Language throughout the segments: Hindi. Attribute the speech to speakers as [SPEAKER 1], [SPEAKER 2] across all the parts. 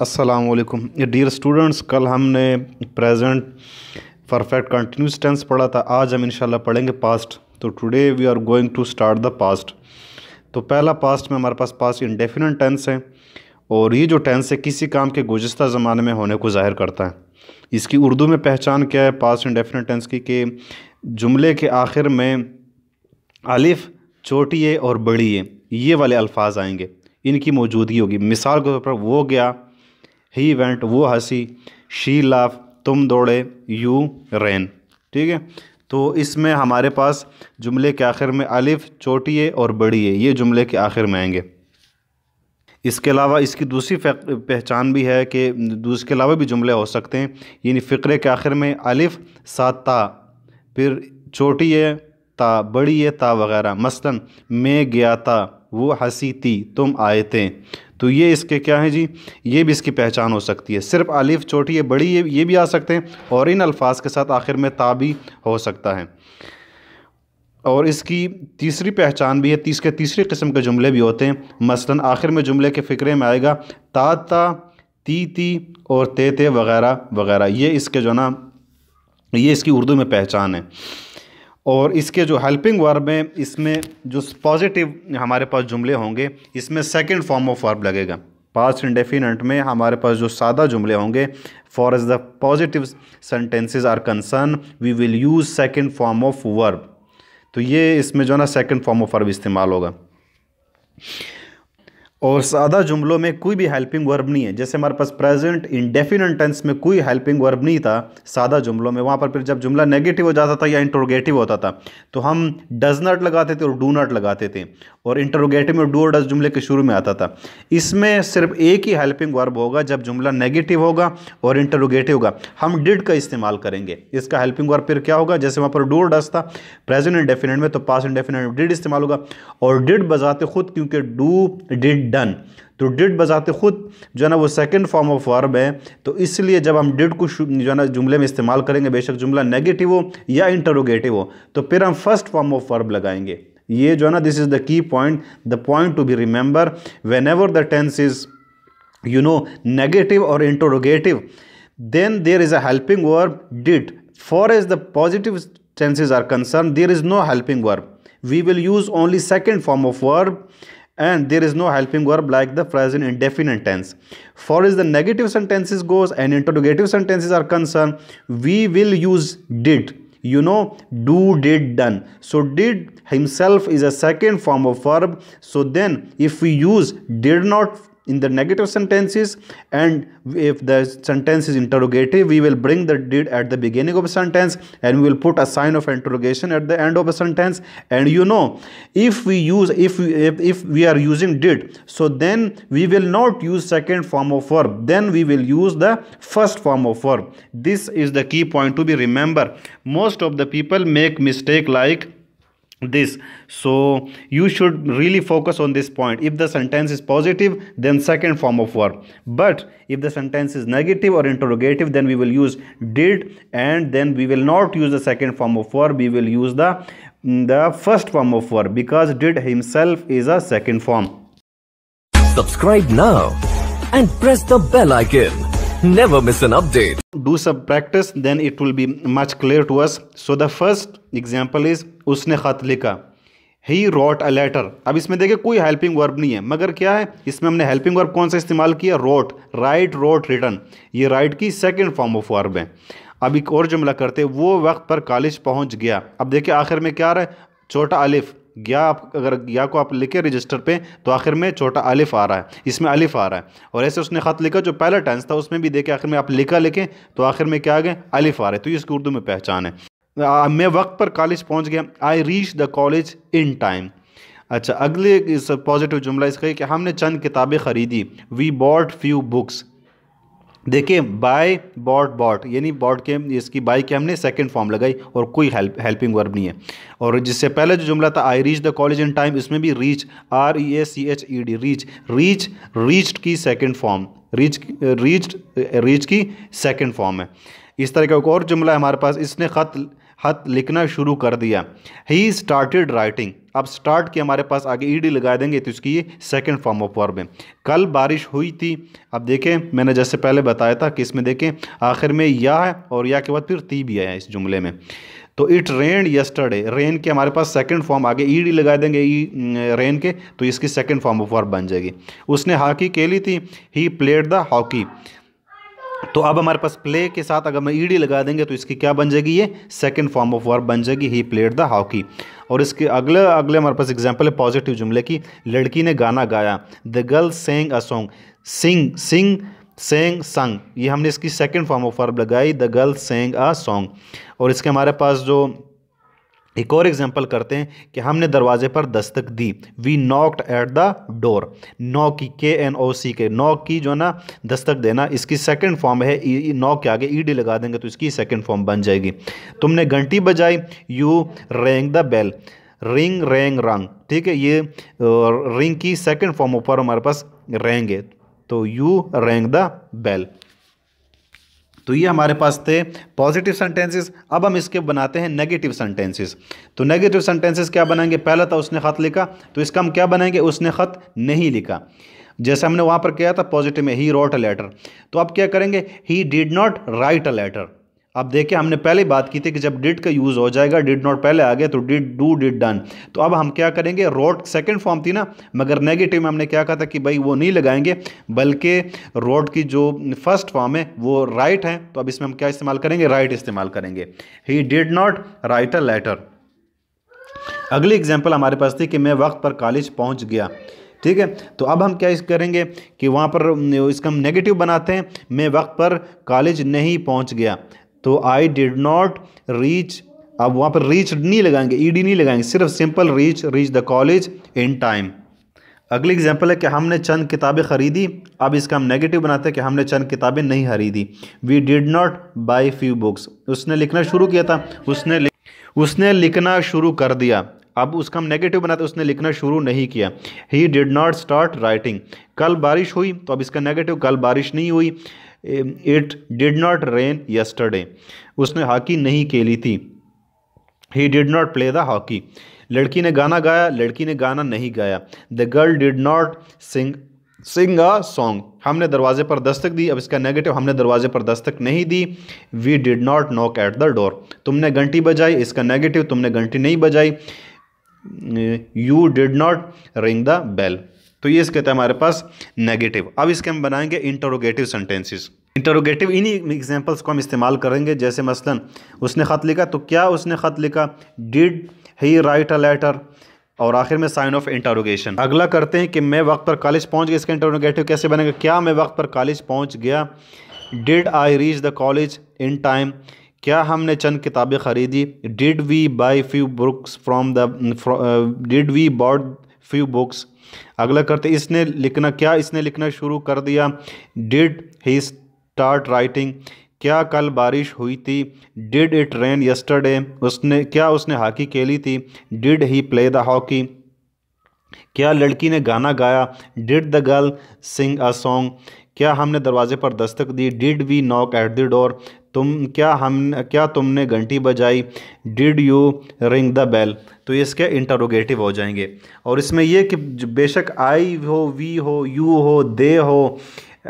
[SPEAKER 1] अस्सलाम वालेकुम डियर स्टूडेंट्स कल हमने प्रेजेंट परफेक्ट कंटिन्यूस टेंस पढ़ा था आज हम इंशाल्लाह पढ़ेंगे पास्ट तो today we are going to start the past तो पहला पास्ट में हमारे पास पास्ट इंडेफिनट टेंस है और ये जो टेंस है किसी काम के गुजस्ता ज़माने में होने को ज़ाहिर करता है इसकी उर्दू में पहचान क्या है पास्ट इंडेफिनट टेंस की कि जुमले के आखिर में अलिफ छोटी और बड़ी ये वाले अल्फाज आएंगे इनकी मौजूदगी होगी मिसाल के तौर पर वो गया ही वेंट वो हंसी शी लाफ तुम दौड़े यू रेन ठीक है तो इसमें हमारे पास जुमले के आखिर में अलिफ छोटी है और बड़ी है ये जुमले के आखिर में आएंगे इसके अलावा इसकी दूसरी पहचान भी है कि दूसरे अलावा भी जुमले हो सकते हैं यानी फ़िक्रे के आखिर में अलिफ सात ता फिर छोटी है ता बड़ी है ता वगैरह मसलन मैं गया था वो हंसी थी तुम आए थे तो ये इसके क्या है जी ये भी इसकी पहचान हो सकती है सिर्फ अलिफ छोटी या बड़ी ये ये भी आ सकते हैं और इन अल्फाज के साथ आखिर में ता भी हो सकता है और इसकी तीसरी पहचान भी है तीस के तीसरी किस्म के जुमले भी होते हैं मसलन आखिर में जुमले के फ़िक्रे में आएगा ता ता ती ती और ते ते वगैरह वगैरह ये इसके जो ना ये इसकी उर्दू में पहचान है और इसके जो हेल्पिंग वर्ब हैं इसमें जो पॉजिटिव हमारे पास जुमले होंगे इसमें सेकंड फॉर्म ऑफ वर्ब लगेगा पास्ट इंडेफिनेट में हमारे पास जो सादा जुमले होंगे for as the positive sentences are concern we will use second form of verb तो ये इसमें जो है ना सेकेंड फॉर्म ऑफ वर्ब इस्तेमाल होगा और सादा जुमलों में कोई भी हेल्पिंग वर्ब नहीं है जैसे हमारे पास प्रेजेंट इंडेफिनेट टेंस में कोई हेल्पिंग वर्ब नहीं था सादा जुमलों में वहाँ पर फिर जब जुमला नेगेटिव हो जाता था या इंटरोगेटिव होता था तो हम डज नॉट लगाते थे और डू नॉट लगाते थे और इंटरोगेटिव में डू और डज जुमले के शुरू में आता था इसमें सिर्फ एक ही हेल्पिंग वर्ब होगा जब जुमला नेगेटिव होगा और इंटरोगेटिव होगा हम डिड का इस्तेमाल करेंगे इसका हेल्पिंग वर्ब फिर क्या होगा जैसे वहाँ पर डू और डज था प्रेजेंट इंडेफिनेट में तो पास डेफिनेट डिड इस्तेमाल होगा और डिड बजाते खुद क्योंकि डू डिड डन तो डिड बजाते ख़ुद जो है ना वो सेकंड फॉर्म ऑफ वर्ब है तो इसलिए जब हम डिड को जो है ना जुमले में इस्तेमाल करेंगे बेशक जुमला नेगेटिव हो या इंटरोगेटिव हो तो फिर हम फर्स्ट फॉर्म ऑफ वर्ब लगाएंगे ये जो है ना this is the key point the point to be remember whenever the tense is you know negative और interrogative then there is a helping verb did for as the positive tenses are concern there is no helping verb we will use only second form of verb and there is no helping verb like the phrase in indefinite tense. For as the negative sentences goes and interrogative sentences are concerned, we will use did. You know, do, did, done. So did himself is a second form of verb. So then if we use did not in the negative sentences and if the sentence is interrogative we will bring the did at the beginning of a sentence and we will put a sign of interrogation at the end of a sentence and you know if we use if we, if, if we are using did so then we will not use second form of verb then we will use the first form of verb this is the key point to be remember most of the people make mistake like this so you should really focus on this point if the sentence is positive then second form of verb but if the sentence is negative or interrogative then we will use did and then we will not use the second form of verb we will use the the first form of verb because did himself is a second form subscribe now and press the bell icon Never miss an update. Do some practice, then it will be much clear to us. So the first example is उसने खत लिखा ही रोट अ लेटर अब इसमें देखिए कोई हेल्पिंग वर्ब नहीं है मगर क्या है इसमें हमने हेल्पिंग वर्ब कौन सा इस्तेमाल किया रोट राइट रोट रिटर्न ये राइट की सेकेंड फॉर्म ऑफ वर्ब है अब एक और जुमला करते वो वक्त पर कॉलेज पहुंच गया अब देखिए आखिर में क्या आ रहा है छोटा अलिफ गया आप अगर गया को आप लिखे रजिस्टर पे तो आखिर में छोटा अलिफ आ रहा है इसमें अलिफ आ रहा है और ऐसे उसने ख़त लिखा जो पहला टेंस था उसमें भी देखे आखिर में आप लिखा लिखें तो आखिर में क्या आ गए अलिफ आ रहे तो ये इसकी उर्दू में पहचान है आ, मैं वक्त पर कॉलेज पहुँच गया I reach the college in time अच्छा अगले इस पॉजिटिव जुमला इसका है कि हमने चंद किताबें ख़रीदी वी बॉट फ्यू बुक्स देखिए बाय बॉट बॉट यानी बॉट के इसकी बाय के हमने सेकंड फॉर्म लगाई और कोई हेल्प हेल्पिंग वर्ब नहीं है और जिससे पहले जो जुमला था I reach the college in time इसमें भी reach R E A C H E D reach reach reached की second form reach reached reach की सेकंड फॉर्म है इस तरह का एक और जुमला है हमारे पास इसने ख़त हत लिखना शुरू कर दिया ही स्टार्टेड राइटिंग अब स्टार्ट के हमारे पास आगे ई डी लगा देंगे तो इसकी ये सेकेंड फॉर्म ऑफ वर्ब है कल बारिश हुई थी अब देखें मैंने जैसे पहले बताया था कि इसमें देखें आखिर में या है और या के बाद फिर ती भी आया इस जुमले में तो इट रेन यस्टरडे रेन के हमारे पास सेकेंड फॉर्म आगे ई डी लगा देंगे ई e, रेन mm, के तो इसकी सेकेंड फॉर्म ऑफ वर्ब बन जाएगी उसने हॉकी खेली थी ही प्लेड द हॉकी तो अब हमारे पास प्ले के साथ अगर मैं ईडी लगा देंगे तो इसकी क्या बन जाएगी ये सेकेंड फॉर्म ऑफ वर्ब बन जाएगी ही प्लेड द हॉकी और इसके अगले अगले हमारे पास एग्जाम्पल है पॉजिटिव जुमले की लड़की ने गाना गाया the girl sang a song sing sing sang sung ये हमने इसकी सेकेंड फॉर्म ऑफ वर्ब लगाई the girl sang a song और इसके हमारे पास जो एक और एग्जाम्पल करते हैं कि हमने दरवाजे पर दस्तक दी we knocked at the door नौ की के एन ओ सी के नौ की जो है ना दस्तक देना इसकी सेकंड फॉर्म है नौ के आगे ई e डी लगा देंगे तो इसकी सेकंड फॉर्म बन जाएगी तुमने घंटी बजाई यू रेंग द बेल रिंग रेंग रंग ठीक है ये रिंग की सेकंड फॉर्म ऊपर हमारे पास रेंगे तो यू रेंग द बेल तो ये हमारे पास थे पॉजिटिव सेंटेंसेस अब हम इसके बनाते हैं नेगेटिव सेंटेंसेस तो नेगेटिव सेंटेंसेस क्या बनाएंगे पहला था उसने ख़त लिखा तो इसका हम क्या बनाएंगे उसने ख़त नहीं लिखा जैसे हमने वहाँ पर किया था पॉजिटिव में ही रोट अ लेटर तो अब क्या करेंगे he did not write a letter अब देखिए हमने पहले बात की थी कि जब डिड का यूज़ हो जाएगा डिड नॉट पहले आ गया तो डिड डू डिड डन तो अब हम क्या करेंगे रोड सेकंड फॉर्म थी ना मगर नेगेटिव में हमने क्या कहा था कि भाई वो नहीं लगाएंगे बल्कि रोड की जो फर्स्ट फॉर्म है वो राइट है तो अब इसमें हम क्या इस्तेमाल करेंगे राइट इस्तेमाल करेंगे he did not write a letter अगली एग्जाम्पल हमारे पास थी कि मैं वक्त पर कॉलेज पहुँच गया ठीक है तो अब हम क्या इस करेंगे कि वहाँ पर इसका हम नेगेटिव बनाते हैं मैं वक्त पर कॉलेज नहीं पहुँच गया तो आई डिड नॉट रीच अब वहाँ पर रीच नहीं लगाएंगे ई e डी नहीं लगाएंगे सिर्फ simple reach reach the college in time अगली एग्जाम्पल है कि हमने चंद किताबें ख़रीदी अब इसका हम नेगेटिव बनाते हैं कि हमने चंद किताबें नहीं ख़रीदी we did not buy few books उसने लिखना शुरू किया था उसने लिख... उसने लिखना शुरू कर दिया अब उसका हम नेगेटिव बनाते उसने लिखना शुरू नहीं किया he did not start writing कल बारिश हुई तो अब इसका नेगेटिव कल बारिश नहीं हुई it did not rain yesterday उसने हॉकी नहीं खेली थी he did not play the hockey लड़की ने गाना गाया लड़की ने गाना नहीं गाया the girl did not sing sing a song हमने दरवाजे पर दस्तक दी अब इसका नेगेटिव हमने दरवाजे पर दस्तक नहीं दी we did not knock at the door तुमने घंटी बजाई इसका नेगेटिव तुमने घंटी नहीं बजाई you did not ring the bell तो ये कहते हैं हमारे पास नेगेटिव अब इसके हम बनाएंगे इंटरोगेटिव सेंटेंसेस इंटरोगेटिव इन्हीं एग्जाम्पल्स को हम इस्तेमाल करेंगे जैसे मसलन उसने ख़त लिखा तो क्या उसने ख़त लिखा did he write a letter और आखिर में साइन ऑफ इंटरोगेशन अगला करते हैं कि मैं वक्त पर कॉलेज पहुँच गया इसका इंटरोगेटिव कैसे बनेगा क्या मैं वक्त पर कॉलेज पहुँच गया did I reach the college in time क्या हमने चंद किताबें ख़रीदी did we buy few books from the did we bought few books अगला करते इसने लिखना क्या इसने लिखना शुरू कर दिया डिड ही स्टार्ट राइटिंग क्या कल बारिश हुई थी डिड इट रेन यस्टरडे उसने क्या उसने हॉकी खेली थी did he play the hockey क्या लड़की ने गाना गाया did the girl sing a song क्या हमने दरवाजे पर दस्तक दी did we knock at the door तुम क्या हम क्या तुमने घंटी बजाई did you ring the bell तो ये इसके इंटरोगेटिव हो जाएंगे और इसमें यह कि बेशक आई हो वी हो यू हो दे हो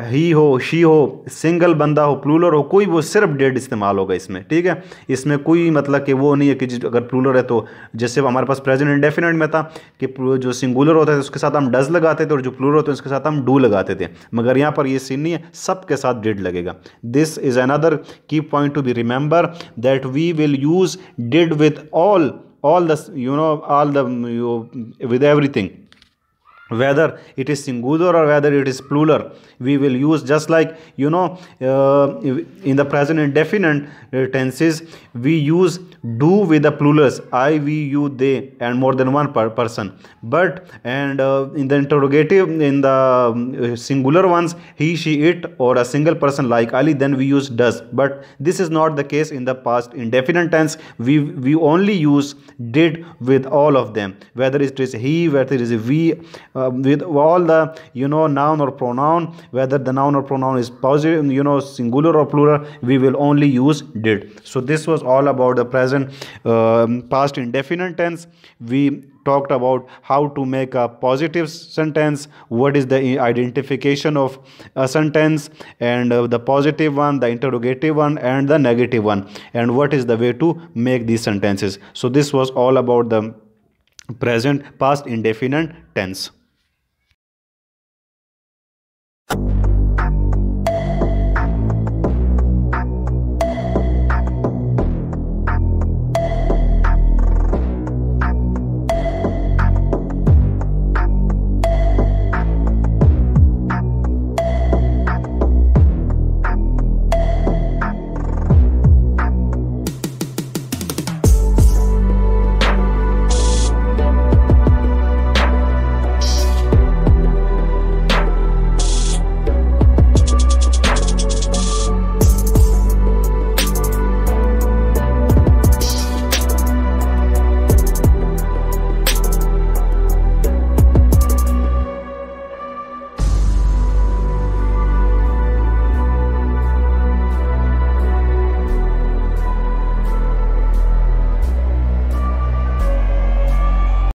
[SPEAKER 1] ही हो शी हो सिंगल बंदा हो प्लूलर हो कोई वो सिर्फ डेड इस्तेमाल होगा इसमें ठीक है इसमें कोई मतलब कि वो नहीं है कि अगर प्लूलर है तो जैसे हमारे पास प्रेजेंट इंडेफिनेट में था कि जो सिंगुलर होता है उसके साथ हम डज लगाते थे और जो प्लूलर होते हैं उसके साथ हम डू लगाते थे मगर यहाँ पर ये सीन नहीं है सब के साथ डेड लगेगा this is another key point to be remember that we will use did with all all do know all all the you, whether it is singular or whether it is plural we will use just like you know uh, in the present indefinite tenses we use do with the plurals i we you they and more than one per person but and uh, in the interrogative in the um, singular ones he she it or a single person like ali then we use does but this is not the case in the past indefinite tense we we only use did with all of them whether it is he whether it is we uh, with all the you know noun or pronoun whether the noun or pronoun is positive you know singular or plural we will only use did so this was all about the present present um, past indefinite tense we talked about how to make a positive sentence what is the identification of a sentence and uh, the positive one the interrogative one and the negative one and what is the way to make these sentences so this was all about the present past indefinite tense